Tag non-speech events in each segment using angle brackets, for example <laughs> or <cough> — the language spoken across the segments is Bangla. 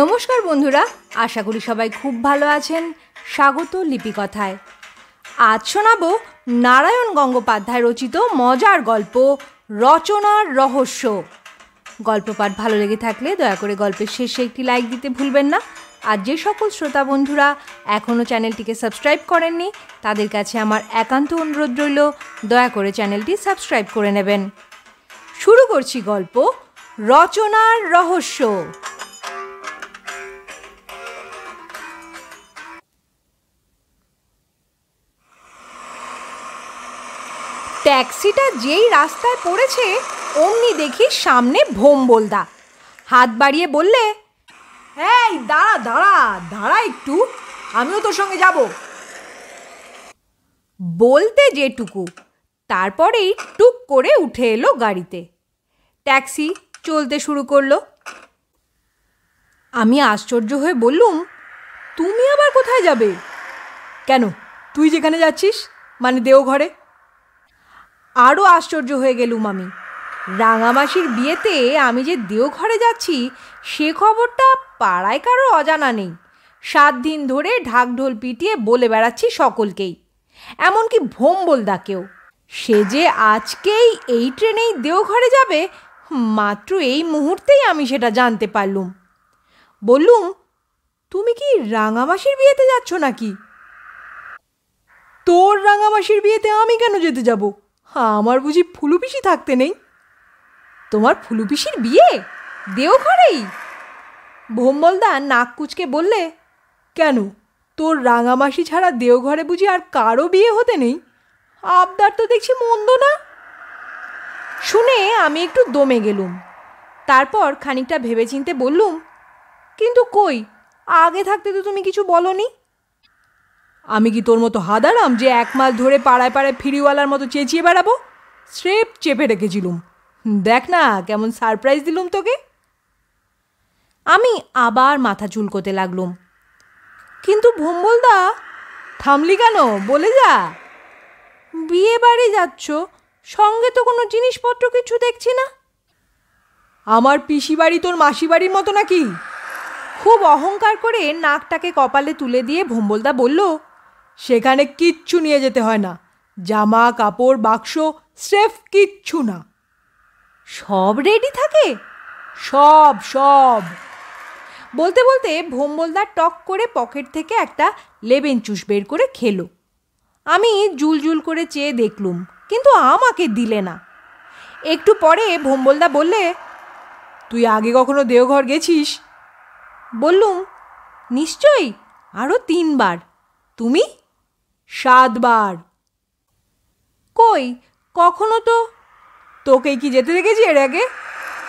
নমস্কার বন্ধুরা আশা করি সবাই খুব ভালো আছেন স্বাগত লিপিকথায় আজ শোনাব নারায়ণ গঙ্গোপাধ্যায় রচিত মজার গল্প রচনার রহস্য গল্প পাঠ ভালো লেগে থাকলে দয়া করে গল্পের শেষে একটি লাইক দিতে ভুলবেন না আর যে সকল শ্রোতা বন্ধুরা এখনও চ্যানেলটিকে সাবস্ক্রাইব করেননি তাদের কাছে আমার একান্ত অনুরোধ রইল দয়া করে চ্যানেলটি সাবস্ক্রাইব করে নেবেন শুরু করছি গল্প রচনার রহস্য ট্যাক্সিটা যেই রাস্তায় পড়েছে অমনি দেখি সামনে ভোম্বলদা হাত বাড়িয়ে বললে এই দাঁড়া দাঁড়া দাঁড়া একটু আমিও তোর সঙ্গে যাব বলতে যেটুকু তারপরেই টুক করে উঠে এলো গাড়িতে ট্যাক্সি চলতে শুরু করলো আমি আশ্চর্য হয়ে বললুম তুমি আবার কোথায় যাবে কেন তুই যেখানে যাচ্ছিস মানে দেওঘরে আরও আশ্চর্য হয়ে গেলুম আমি রাঙামাসির বিয়েতে আমি যে দেওঘরে যাচ্ছি সে খবরটা পাড়ায় কারো অজানা নেই সাত দিন ধরে ঢাকঢোল পিটিয়ে বলে বেড়াচ্ছি সকলকেই এমনকি কেউ সে যে আজকেই এই ট্রেনেই দেওঘরে যাবে মাত্র এই মুহূর্তেই আমি সেটা জানতে পারলুম বললুম তুমি কি রাঙামাসির বিয়েতে যাচ্ছ নাকি তোর রাঙামাসির বিয়েতে আমি কেন যেতে যাবো আমার বুঝি ফুলুপিসি থাকতে নেই তোমার ফুলুপিসির বিয়ে দেও ঘরেই ভোমবলদা নাক কুচকে বললে কেন তোর রাঙামাসি ছাড়া দেওঘরে বুঝি আর কারো বিয়ে হতে নেই আবদার তো দেখছি মন্দ না শুনে আমি একটু দমে গেলুম তারপর খানিকটা ভেবেচিন্তে বললুম কিন্তু কই আগে থাকতে তো তুমি কিছু বলো নি আমি কি তোর মতো হাদারাম যে এক মাস ধরে পাড়ায় পাড়ায় ফিরিওয়ালার মতো চেঁচিয়ে বেড়াবো স্রেপ চেপে রেখেছিলুম দেখ না কেমন সারপ্রাইজ দিলুম তোকে আমি আবার মাথা চুলকোতে লাগলুম কিন্তু ভোম্বলদা থামলি কেন বলে যা বিয়ে বাড়ি যাচ্ছ সঙ্গে তো কোনো জিনিসপত্র কিছু দেখছি না আমার পিসি বাড়ি তোর মাসি বাড়ির মতো নাকি খুব অহংকার করে নাকটাকে কপালে তুলে দিয়ে ভোম্বলদা বলল সেখানে কিচ্ছু নিয়ে যেতে হয় না জামা কাপড় বাক্স স্রেফ কিচ্ছু না সব রেডি থাকে সব সব বলতে বলতে ভোমবলদার টক করে পকেট থেকে একটা লেবেন চুষ বের করে খেলো আমি জুল জুল করে চেয়ে দেখলুম কিন্তু আমাকে দিলে না একটু পরে ভোম্বলদা বললে তুই আগে কখনো দেওঘর গেছিস বললুম নিশ্চয়ই আরও তিনবার তুমি সাতবার কই কখনো তো তোকে কি যেতে দেখেছি এর আগে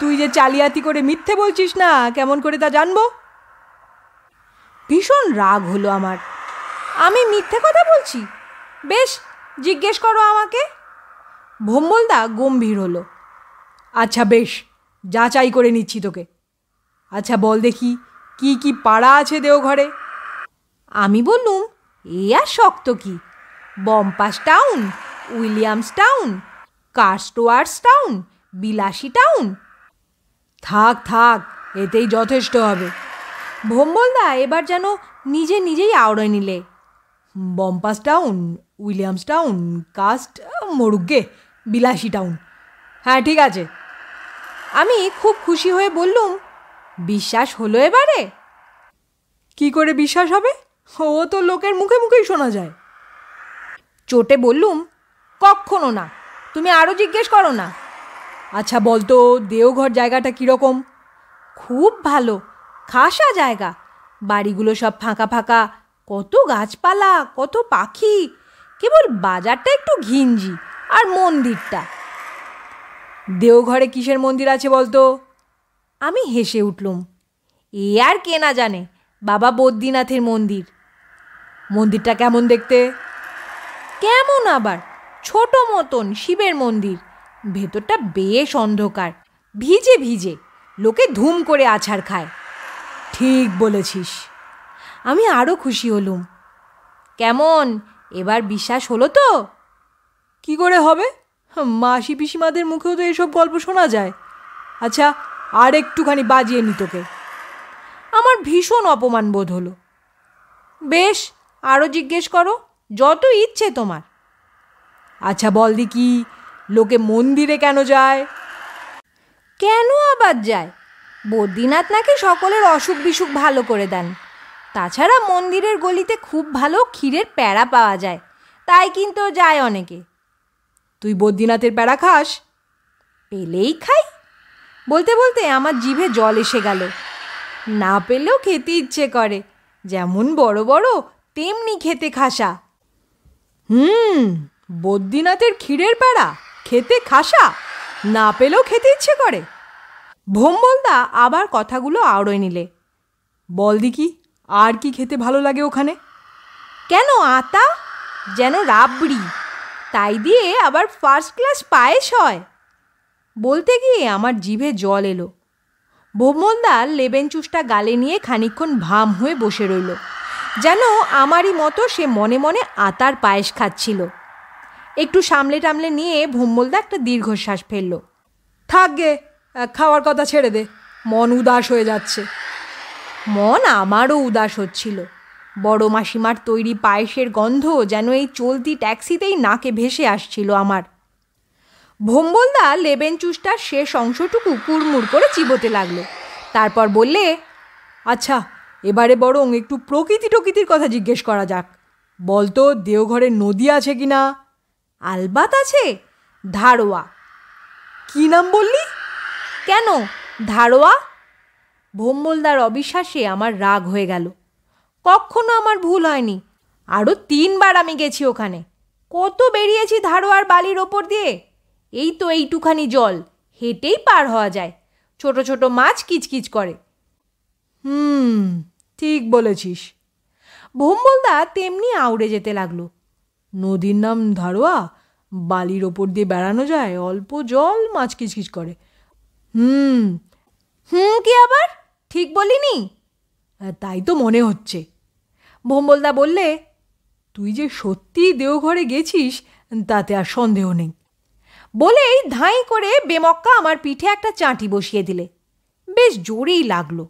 তুই যে চালিয়াতি করে মিথ্যে বলছিস না কেমন করে তা জানবো ভীষণ রাগ হলো আমার আমি মিথ্যে কথা বলছি বেশ জিজ্ঞেস করো আমাকে ভোম্বলদা গম্ভীর হলো আচ্ছা বেশ যাচাই করে নিচ্ছি তোকে আচ্ছা বল দেখি কি কি পাড়া আছে দেওঘরে আমি বললুম এ আর শক্ত কি Bompas town Williams town Carstairs town Bilasi town থাক থাক এতেই যথেষ্ট হবে ভোম্বলদা এবার যেন নিজে নিজেই আওড়ে নিলে বম্পাস টাউন উইলিয়ামস টাউন কাস্ট মরুগে বিলাসী টাউন হ্যাঁ ঠিক আছে আমি খুব খুশি হয়ে বললুম বিশ্বাস হলো এবারে কি করে বিশ্বাস হবে হ্যাঁ, ও তো লোকের মুখে মুখেই শোনা যায় চোটে বললুম কখনো না তুমি আরও জিজ্ঞেস করো না আচ্ছা বলতো দেওঘর জায়গাটা কীরকম খুব ভালো খাসা জায়গা বাড়িগুলো সব ফাঁকা ফাঁকা কত গাছপালা কত পাখি কেবল বাজারটা একটু ঘিঞ্জি আর মন্দিরটা দেওঘরে কিসের মন্দির আছে বলতো আমি হেসে উঠলুম এ আর কে না জানে বাবা বদ্রীনাথের মন্দির মন্দিরটা কেমন দেখতে কেমন আবার ছোট মতন শিবের মন্দির ভেতরটা বেশ অন্ধকার ভিজে ভিজে লোকে ধুম করে আছাড় খায় ঠিক বলেছিস আমি আরও খুশি হলুম কেমন এবার বিশ্বাস হলো তো কি করে হবে মাসি পিসিমাদের মুখেও তো এসব গল্প শোনা যায় আচ্ছা আর একটুখানি বাজিয়ে নি তোকে আমার ভীষণ অপমান বোধ হলো বেশ আরও জিজ্ঞেস করো যত ইচ্ছে তোমার আচ্ছা বল দেখি লোকে মন্দিরে কেন যায় কেন আবার যায় বদ্রীনাথ নাকি সকলের অসুখ বিসুখ ভালো করে দেন তাছাড়া মন্দিরের গলিতে খুব ভালো ক্ষীরের প্যাড়া পাওয়া যায় তাই কিন্তু যায় অনেকে তুই বদ্রীনাথের প্যাড়া খাস পেলেই খাই বলতে বলতে আমার জিভে জল এসে গেল না পেলেও খেতে ইচ্ছে করে যেমন বড় বড় তেমনি খেতে খাসা হুম বদ্রীনাথের ক্ষীরের পেড়া খেতে খাসা না পেলেও খেতে ইচ্ছে করে ভোম্বলদা আবার কথাগুলো আওড়ে নিলে বল দিকি আর কি খেতে ভালো লাগে ওখানে কেন আতা যেন রাবড়ি তাই দিয়ে আবার ফার্স্ট ক্লাস পায়েস হয় বলতে গিয়ে আমার জিভে জল এলো লেবেন লেবেনচুসটা গালে নিয়ে খানিক্ষণ ভাম হয়ে বসে রইল যেন আমারই মতো সে মনে মনে আতার পায়েস খাচ্ছিল একটু সামলে টামলে নিয়ে ভোমলদা একটা দীর্ঘশ্বাস ফেলল থাকগে খাওয়ার কথা ছেড়ে দে মন উদাস হয়ে যাচ্ছে মন আমারও উদাস হচ্ছিল বড় মাসিমার তৈরি পায়েসের গন্ধ যেন এই চলতি ট্যাক্সিতেই নাকে ভেসে আসছিল আমার ভোম্বলদা লেবেন চুষটার শেষ অংশটুকু কুড়মুড় করে চিবোতে লাগলো তারপর বললে আচ্ছা এবারে বরং একটু প্রকৃতি টকৃতির কথা জিজ্ঞেস করা যাক বলতো দেওঘরে নদী আছে কি না আলবাত আছে ধারোয়া কি নাম বললি কেন ধারোয়া ভোম্বলদার অবিশ্বাসে আমার রাগ হয়ে গেল কখনো আমার ভুল হয়নি আরও তিনবার আমি গেছি ওখানে কত বেরিয়েছি ধারোয়ার বালির ওপর দিয়ে এই তো এইটুখানি জল হেঁটেই পার হওয়া যায় ছোট ছোট মাছ কিচকিচ করে হুম ঠিক বলেছিস ভোম্বলদা তেমনি আউড়ে যেতে লাগলো নদীর নাম ধারোয়া বালির ওপর দিয়ে বেড়ানো যায় অল্প জল মাছ কিচকিচ করে হুম হুম কি আবার ঠিক বলিনি হ্যাঁ, তাই তো মনে হচ্ছে ভোম্বলদা বললে তুই যে সত্যি দেওঘরে গেছিস তাতে আর সন্দেহ নেই বলেই ধাঁই করে বেমক্কা আমার পিঠে একটা চাঁটি বসিয়ে দিলে বেশ জোরেই লাগলো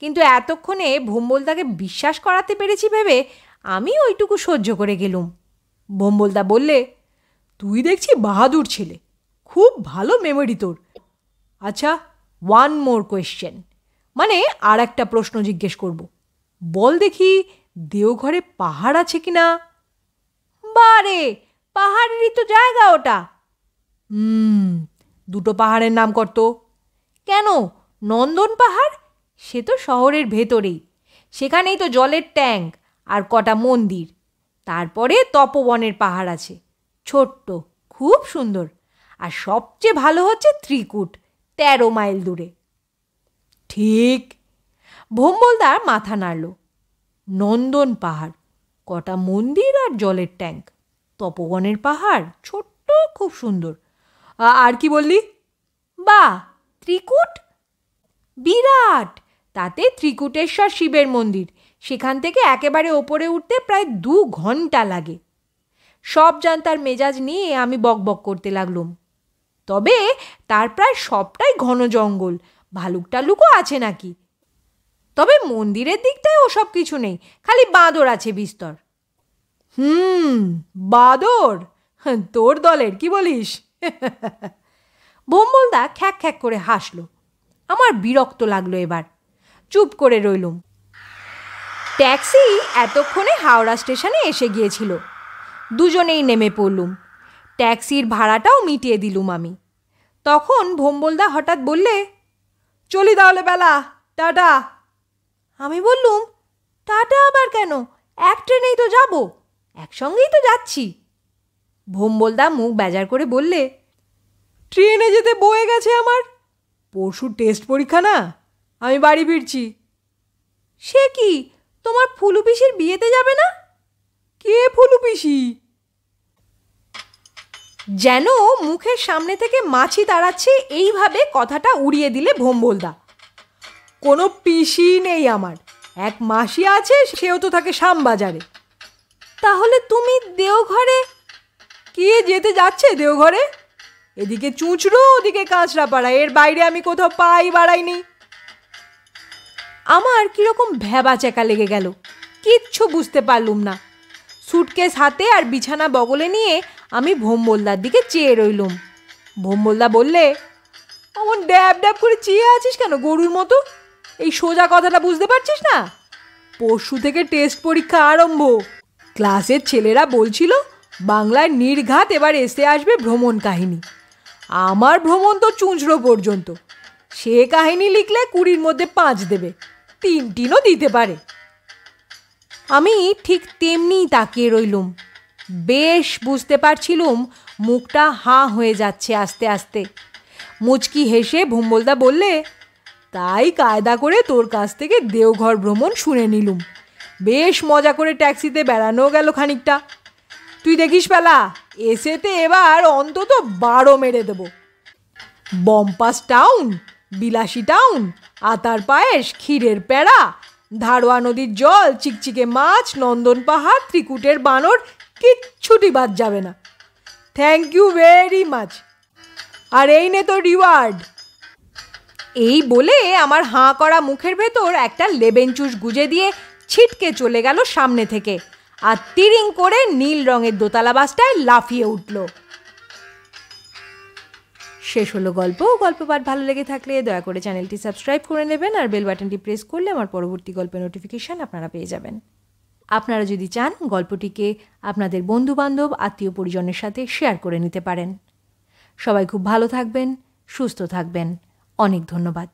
কিন্তু এতক্ষণে ভোম্বলদাকে বিশ্বাস করাতে পেরেছি ভেবে আমি ওইটুকু সহ্য করে গেলুম ভোম্বলদা বললে তুই দেখছি বাহাদুর ছেলে খুব ভালো মেমোরি তোর আচ্ছা ওয়ান মোর কোয়েশ্চেন মানে আর একটা প্রশ্ন জিজ্ঞেস করব বল দেখি দেওঘরে পাহাড় আছে কি না বারে পাহাড়েরই তো জায়গা ওটা হুম দুটো পাহাড়ের নাম করত কেন নন্দন পাহাড় সে তো শহরের ভেতরেই সেখানেই তো জলের ট্যাঙ্ক আর কটা মন্দির তারপরে তপবনের পাহাড় আছে ছোট্ট খুব সুন্দর আর সবচেয়ে ভালো হচ্ছে ত্রিকুট তেরো মাইল দূরে ঠিক ভোম্বলদার মাথা নাড়ল নন্দন পাহাড় কটা মন্দির আর জলের ট্যাঙ্ক তপবনের পাহাড় ছোট্ট খুব সুন্দর আর কি বললি বা ত্রিকুট বিরাট তাতে ত্রিকুটেশ্বর শিবের মন্দির সেখান থেকে একেবারে ওপরে উঠতে প্রায় দু ঘন্টা লাগে সব জানতার মেজাজ নিয়ে আমি বকবক করতে লাগলুম তবে তার প্রায় সবটাই ঘন জঙ্গল ভালুক টালুকও আছে নাকি তবে মন্দিরের দিকটায় ওসব কিছু নেই খালি বাঁদর আছে বিস্তর হুম বাঁদর তোর দলের কি বলিস <laughs> বোম্বলদা খ্যাক খ্যাক করে হাসল আমার বিরক্ত লাগলো এবার চুপ করে রইলুম ট্যাক্সি এতক্ষণে হাওড়া স্টেশনে এসে গিয়েছিল দুজনেই নেমে পড়লুম ট্যাক্সির ভাড়াটাও মিটিয়ে দিলুম আমি তখন ভোম্বলদা হঠাৎ বললে চলি তাহলে বেলা টাটা আমি বললুম টাটা আবার কেন এক ট্রেনেই তো যাব একসঙ্গেই তো যাচ্ছি ভোম্বলদা মুখ বেজার করে বললে ট্রেনে যেতে বয়ে গেছে আমার পরশু টেস্ট পরীক্ষা না আমি বাড়ি ফিরছি সে কি তোমার ফুলু পিসির বিয়েতে যাবে না কে ফুলু পিসি যেন মুখের সামনে থেকে মাছি তাড়াচ্ছে এইভাবে কথাটা উড়িয়ে দিলে ভোম্বলদা কোনো পিসি নেই আমার এক মাসি আছে সেও তো থাকে শ্যামবাজারে তাহলে তুমি দেওঘরে কে যেতে যাচ্ছে দেওঘরে এদিকে চুঁচড়ো ওদিকে পাড়া এর বাইরে আমি কোথাও পাই বাড়াইনি আমার কীরকম ভ্যাবা চেকা লেগে গেল কিচ্ছু বুঝতে পারলুম না সুটকেস হাতে আর বিছানা বগলে নিয়ে আমি ভোম্বলদার দিকে চেয়ে রইলুম ভোম্বলদা বললে অমন ড্যাব ড্যাব করে চেয়ে আছিস কেন গরুর মতো এই সোজা কথাটা বুঝতে পারছিস না পরশু থেকে টেস্ট পরীক্ষা আরম্ভ ক্লাসের ছেলেরা বলছিল বাংলায় নির্ঘাত এবার এসে আসবে ভ্রমণ কাহিনী আমার ভ্রমণ তো চুঁচড়ো পর্যন্ত সে কাহিনী লিখলে কুড়ির মধ্যে পাঁচ দেবে তিনটিনও দিতে পারে আমি ঠিক তেমনিই তাকিয়ে রইলুম বেশ বুঝতে পারছিলুম মুখটা হাঁ হয়ে যাচ্ছে আস্তে আস্তে মুচকি হেসে ভুম্বলদা বললে তাই কায়দা করে তোর কাছ থেকে দেওঘর ভ্রমণ শুনে নিলুম বেশ মজা করে ট্যাক্সিতে বেড়ানো গেল খানিকটা তুই দেখিস পেলা এসেতে এবার অন্তত বারো মেরে দেব বম্পাস টাউন বিলাসী টাউন আতার পায়েস ক্ষীরের প্যাড়া ধারোয়া নদীর জল চিকচিকে মাছ নন্দন পাহাড় ত্রিকুটের বানর কিচ্ছুটি বাদ যাবে না থ্যাংক ইউ ভেরি মাচ আর এই নে তো রিওয়ার্ড এই বলে আমার হাঁ করা মুখের ভেতর একটা লেবেনচুস গুজে দিয়ে ছিটকে চলে গেল সামনে থেকে আর তিরিং করে নীল রঙের দোতলা বাসটায় লাফিয়ে উঠল শেষ হলো গল্প গল্প পাঠ ভালো লেগে থাকলে দয়া করে চ্যানেলটি সাবস্ক্রাইব করে নেবেন আর বেল বাটনটি প্রেস করলে আমার পরবর্তী গল্পের নোটিফিকেশান আপনারা পেয়ে যাবেন আপনারা যদি চান গল্পটিকে আপনাদের বন্ধুবান্ধব আত্মীয় পরিজনের সাথে শেয়ার করে নিতে পারেন সবাই খুব ভালো থাকবেন সুস্থ থাকবেন অনেক ধন্যবাদ